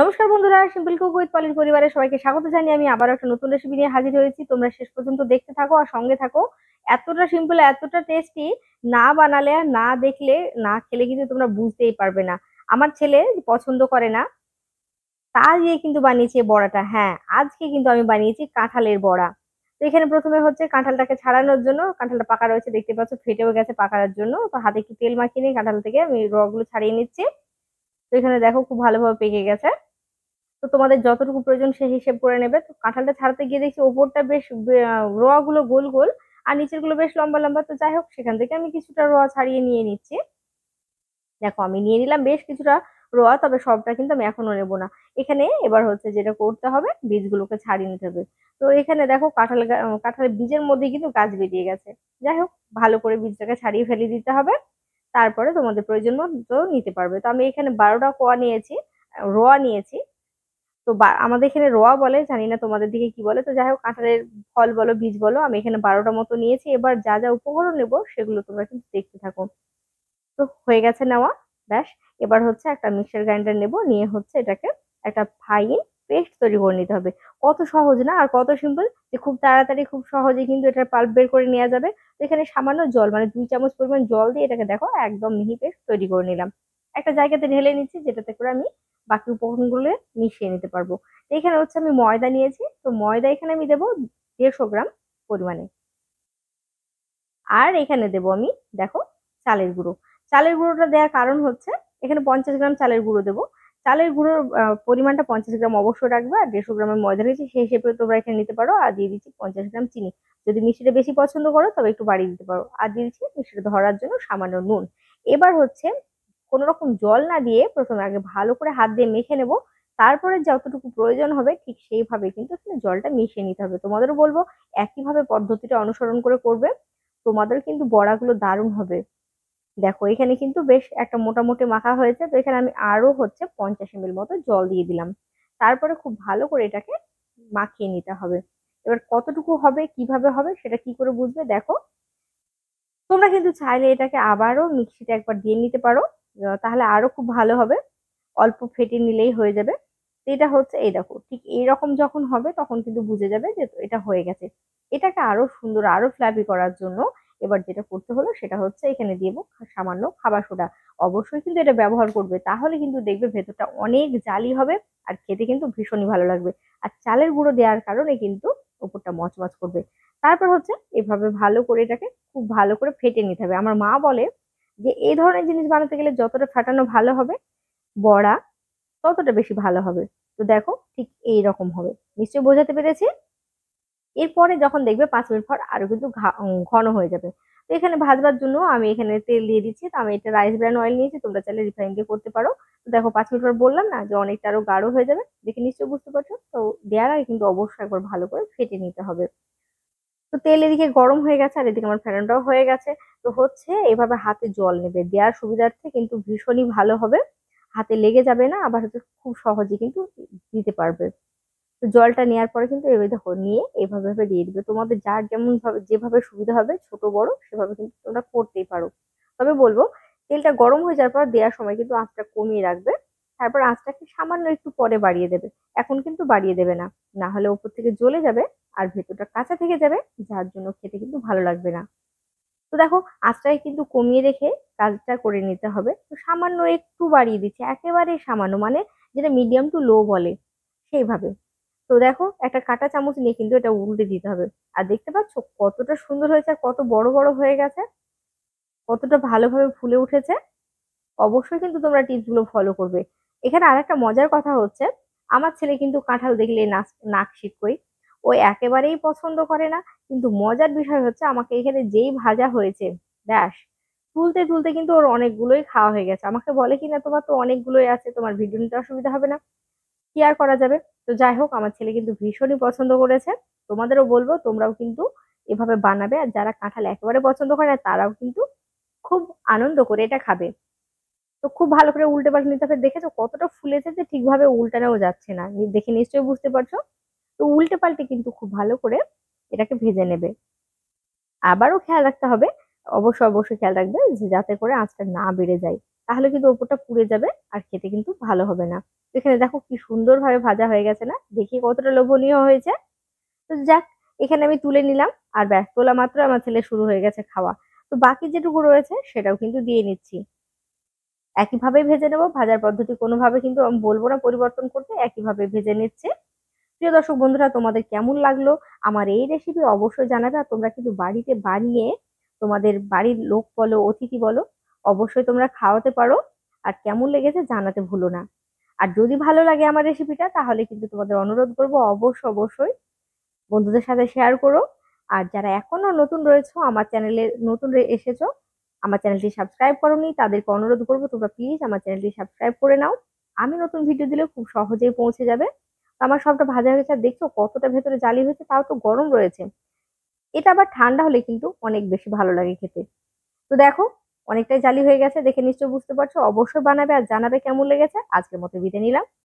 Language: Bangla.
নমস্কার বন্ধুরা সিম্পল কুক উইথ পলির পরিবারের সবাইকে স্বাগত জানি আমি আবার একটা নতুন রেসিপি নিয়ে হাজির হয়েছি তোমরা শেষ পর্যন্ত দেখতে থাকো আর সঙ্গে থাকো এতটা সিম্পল এতটা টেস্টি না বানালে আর না দেখলে না খেলে কিন্তু তোমরা বুঝতেই পারবে না আমার ছেলে পছন্দ করে না তা দিয়ে কিন্তু বানিয়েছি বড়াটা হ্যাঁ আজকে কিন্তু আমি বানিয়েছি কাঁঠালের বড়া তো এখানে প্রথমে হচ্ছে কাঁঠালটাকে ছাড়ানোর জন্য কাঁঠালটা পাকা রয়েছে দেখতে পাচ্ছ ফেটেও গেছে পাকার জন্য তো হাতে একটু তেল মাখিয়ে নিয়ে কাঁঠাল থেকে আমি রগুলো ছাড়িয়ে নিচ্ছি তো এখানে দেখো খুব ভালোভাবে পেকে গেছে তো তোমাদের যতটুকু প্রয়োজন সে হিসেব করে নেবে তো কাঁঠালটা ছাড়তে গিয়ে দেখছি ওপরটা বেশ রোয়াগুলো গোল গোল আর নিচেরগুলো বেশ লম্বা লম্বা তো যাই হোক সেখান থেকে আমি কিছুটা রোয়া ছাড়িয়ে নিয়ে নিচ্ছি দেখো আমি নিয়ে নিলাম বেশ কিছুটা রোয়া তবে সবটা কিন্তু আমি এখনো নেব না এখানে এবার হচ্ছে যেটা করতে হবে বীজগুলোকে ছাড়িয়ে নিতে হবে তো এখানে দেখো কাঁঠাল কাঁঠালের বীজের মধ্যে কিন্তু গাছ বেরিয়ে গেছে যাই হোক ভালো করে বীজটাকে ছাড়িয়ে ফেলে দিতে হবে তারপরে তোমাদের প্রয়োজন মতো নিতে পারবে তো আমি এখানে বারোটা কোয়া নিয়েছি রোয়া নিয়েছি তো আমাদের এখানে রোয়া বলে জানি না তোমাদের দিকে কি বলে তো যাই হোক কাঁঠালের ফল বলো বীজ বলো আমি এখানে বারোটা মতো নিয়েছি এবার যা যা উপকরণ নেব সেগুলো তোমরা কিন্তু দেখতে থাকো তো হয়ে গেছে নেওয়া ব্যাস এবার হচ্ছে একটা মিক্সার গ্রাইন্ডার নেব নিয়ে হচ্ছে এটাকে একটা ফাইন পেস্ট তৈরি করে নিতে হবে কত সহজ না আর কত সিম্পল যে খুব তাড়াতাড়ি খুব সহজে কিন্তু এটার পাল্প বের করে নেওয়া যাবে তো এখানে সামান্য জল মানে দুই চামচ পরিমাণ জল দিয়ে এটাকে দেখো একদম মিহি পেস্ট তৈরি করে নিলাম একটা জায়গাতে ঢেলে নিচ্ছি যেটাতে করে আমি বাকি উপকরণগুলো মিশিয়ে নিতে পারবো এখানে হচ্ছে আমি ময়দা নিয়েছি তো ময়দা এখানে আমি দেবো দেড়শো গ্রাম পরিমাণে আর এখানে দেব আমি দেখো চালের গুঁড়ো চালের গুঁড়োটা দেওয়ার কারণ হচ্ছে এখানে পঞ্চাশ গ্রাম চালের গুঁড়ো দেবো চালের গুঁড়োর পরিমাণটা পঞ্চাশ গ্রাম অবশ্যই রাখবে আর দেড়শো গ্রামের ময়দা রয়েছে সেই হিসেবে তোমরা এখানে নিতে পারো আর দিয়ে দিচ্ছি পঞ্চাশ গ্রাম চিনি যদি মিষ্টিটা বেশি পছন্দ করো তবে একটু বাড়িয়ে দিতে পারো আর দিয়ে দিচ্ছি মিষ্টিটা ধরার জন্য সামান্য নুন এবার হচ্ছে কোনো রকম জল না দিয়ে প্রথমে আগে ভালো করে হাত দিয়ে মেখে নেব তারপরে যতটুকু প্রয়োজন হবে ঠিক সেইভাবে কিন্তু এখানে জলটা মিশিয়ে নিতে হবে তোমাদেরও বলবো একইভাবে পদ্ধতিটা অনুসরণ করে করবে তোমাদের কিন্তু বড়াগুলো দারুণ হবে দেখো এখানে কিন্তু বেশ একটা মোটামুটি মাখা হয়েছে তো এখানে আমি আরও হচ্ছে পঞ্চাশ এমএল মতো জল দিয়ে দিলাম তারপরে খুব ভালো করে এটাকে মাখিয়ে নিতে হবে এবার কতটুকু হবে কিভাবে হবে সেটা কি করে বুঝবে দেখো তোমরা কিন্তু চাইলে এটাকে আবারও মিক্সিতে একবার দিয়ে নিতে পারো তাহলে আরও খুব ভালো হবে অল্প ফেটে নিলেই হয়ে যাবে তো এটা হচ্ছে এই দেখো ঠিক এইরকম যখন হবে তখন কিন্তু বুঝে যাবে যে এটা হয়ে গেছে এটাকে আরও সুন্দর আরও ফ্ল্যাপি করার জন্য এবার যেটা করতে হলো সেটা হচ্ছে এখানে দিয়ে সামান্য খাবার সোডা অবশ্যই কিন্তু এটা ব্যবহার করবে তাহলে কিন্তু দেখবে ভেতরটা অনেক জালি হবে আর খেতে কিন্তু ভীষণই ভালো লাগবে আর চালের গুঁড়ো দেওয়ার কারণে কিন্তু ওপরটা মচমচ করবে তারপর হচ্ছে এভাবে ভালো করে এটাকে খুব ভালো করে ফেটে নিতে হবে আমার মা বলে যে এই ধরনের জিনিস বানাতে গেলে যতটা ফাটানো ভালো হবে বড়া ততটা বেশি ভালো হবে তো দেখো ঠিক এই রকম হবে নিশ্চয় বোঝাতে পেরেছি এরপরে যখন দেখবে পাঁচ মিনিট পর আরও কিন্তু ঘন হয়ে যাবে তো এখানে ভাজবার জন্য আমি এখানে তেল দিয়ে দিচ্ছি তো আমি এটা রাইস ব্র্যান্ড অয়েল নিয়েছি তোমরা চাইলে রিফাইন দিয়ে করতে পারো তো দেখো পাঁচ মিনিট পর বললাম না যে অনেকটা আরও গাঢ় হয়ে যাবে দেখে নিশ্চয়ই বুঝতে পারছো তো দেওয়ার আগে কিন্তু অবশ্যই একবার ভালো করে ফেটে নিতে হবে তো তেল এদিকে গরম হয়ে গেছে আর এদিকে আমার ফ্যানটাও হয়ে গেছে তো হচ্ছে এভাবে হাতে জল নেবে দেওয়ার সুবিধার্থে কিন্তু ভীষণই ভালো হবে হাতে লেগে যাবে না আবার হচ্ছে খুব সহজে কিন্তু দিতে পারবে তো জলটা নেওয়ার পরে কিন্তু এভাবে দেখো নিয়ে এভাবে ভাবে দিয়ে দিবে তোমাদের যার যেমন ভাবে যেভাবে সুবিধা হবে ছোট বড় সেভাবে কিন্তু তোমরা করতেই পারো তবে বলবো তেলটা গরম হয়ে যাওয়ার পর দেওয়ার সময় কিন্তু আঁচটা কমিয়ে রাখবে তারপর আঁচটাকে সামান্য একটু পরে বাড়িয়ে দেবে এখন কিন্তু বাড়িয়ে দেবে না না হলে ওপর থেকে জ্বলে যাবে আর ভেতরটা কাঁচা থেকে যাবে যার জন্য খেতে কিন্তু ভালো লাগবে না তো দেখো আঁচটাকে কিন্তু কমিয়ে রেখে কাজটা করে নিতে হবে তো সামান্য একটু বাড়িয়ে দিচ্ছে একেবারে সামান্য মানে যেটা মিডিয়াম টু লো বলে সেইভাবে তো দেখো একটা কাটা চামচ নিয়ে কিন্তু এটা উল্টে দিতে হবে আর দেখতে পাচ্ছ কতটা সুন্দর হয়েছে আর কত বড় বড় হয়ে গেছে কতটা ভালোভাবে ফুলে উঠেছে অবশ্যই কিন্তু তোমরা টিপসগুলো ফলো করবে এখানে আর একটা মজার কথা হচ্ছে আমার ছেলে কিন্তু কাঁঠাল দেখলে নাচ নাক শিটকই ও একেবারেই পছন্দ করে না কিন্তু মজার বিষয় হচ্ছে আমাকে এখানে যেই ভাজা হয়েছে ব্যাস তুলতে তুলতে কিন্তু ওর অনেকগুলোই খাওয়া হয়ে গেছে আমাকে বলে কিনা তোমার তো অনেকগুলোই আছে তোমার ভিডিও নিতে অসুবিধা হবে না কি আর করা যাবে তো যাই হোক আমার ছেলে কিন্তু ভীষণই পছন্দ করেছে তোমাদেরও বলবো তোমরাও কিন্তু এভাবে বানাবে আর যারা কাঁঠাল একেবারে পছন্দ করে না তারাও কিন্তু খুব আনন্দ করে এটা খাবে তো খুব ভালো করে উল্টে পাল্টে নিতে হবে দেখেছো কতটা ফুলেছে যে ঠিকভাবে উল্টানো যাচ্ছে না দেখে নিশ্চয়ই বুঝতে পারছো তো উল্টে পাল্টে কিন্তু খুব ভালো করে এটাকে ভেজে নেবে আবারও খেয়াল রাখতে হবে অবশ্য অবশ্যই খেয়াল রাখবে যে যাতে করে আঁচটা না বেড়ে যায় তাহলে কিন্তু ওপরটা পুড়ে যাবে আর খেতে কিন্তু ভালো হবে না এখানে দেখো কি সুন্দরভাবে ভাজা হয়ে গেছে না দেখি কতটা লোভনীয় হয়েছে তো যাক এখানে আমি তুলে নিলাম আর ব্যাস তোলা মাত্র আমার ছেলে শুরু হয়ে গেছে খাওয়া তো বাকি যেটুকু রয়েছে সেটাও কিন্তু দিয়ে নিচ্ছি একইভাবে ভেজে নেব ভাজার পদ্ধতি কোনোভাবে কিন্তু আমি বলবো না পরিবর্তন করতে একইভাবে ভেজে নিচ্ছে প্রিয় দর্শক বন্ধুরা তোমাদের কেমন লাগলো আমার এই রেসিপি অবশ্যই জানাবে আর তোমরা কিন্তু বাড়িতে বানিয়ে তোমাদের বাড়ির লোক বলো অতিথি বলো অবশ্যই তোমরা খাওয়াতে পারো আর কেমন লেগেছে জানাতে ভুলো না আর যদি ভালো লাগে আমার রেসিপিটা তাহলে কিন্তু তোমাদের অনুরোধ করবো অবশ্যই অবশ্যই বন্ধুদের সাথে শেয়ার করো আর যারা এখনও নতুন রয়েছে আমার চ্যানেলে নতুন এসেছো আমার চ্যানেলটি সাবস্ক্রাইব করনি তাদেরকে অনুরোধ করবো তোমরা প্লিজ আমার চ্যানেলটি সাবস্ক্রাইব করে নাও আমি নতুন ভিডিও দিলে খুব সহজেই পৌঁছে যাবে তো আমার সবটা ভাজা হয়েছে আর দেখছো কতটা ভেতরে জালি হয়েছে তাও তো গরম রয়েছে এটা আবার ঠান্ডা হলে কিন্তু অনেক বেশি ভালো লাগে খেতে তো দেখো অনেকটাই জালি হয়ে গেছে দেখে নিশ্চয় বুঝতে পারছো অবশ্যই বানাবে আর জানাবে কেমন লেগেছে আজকের মতো বিদায় নিলাম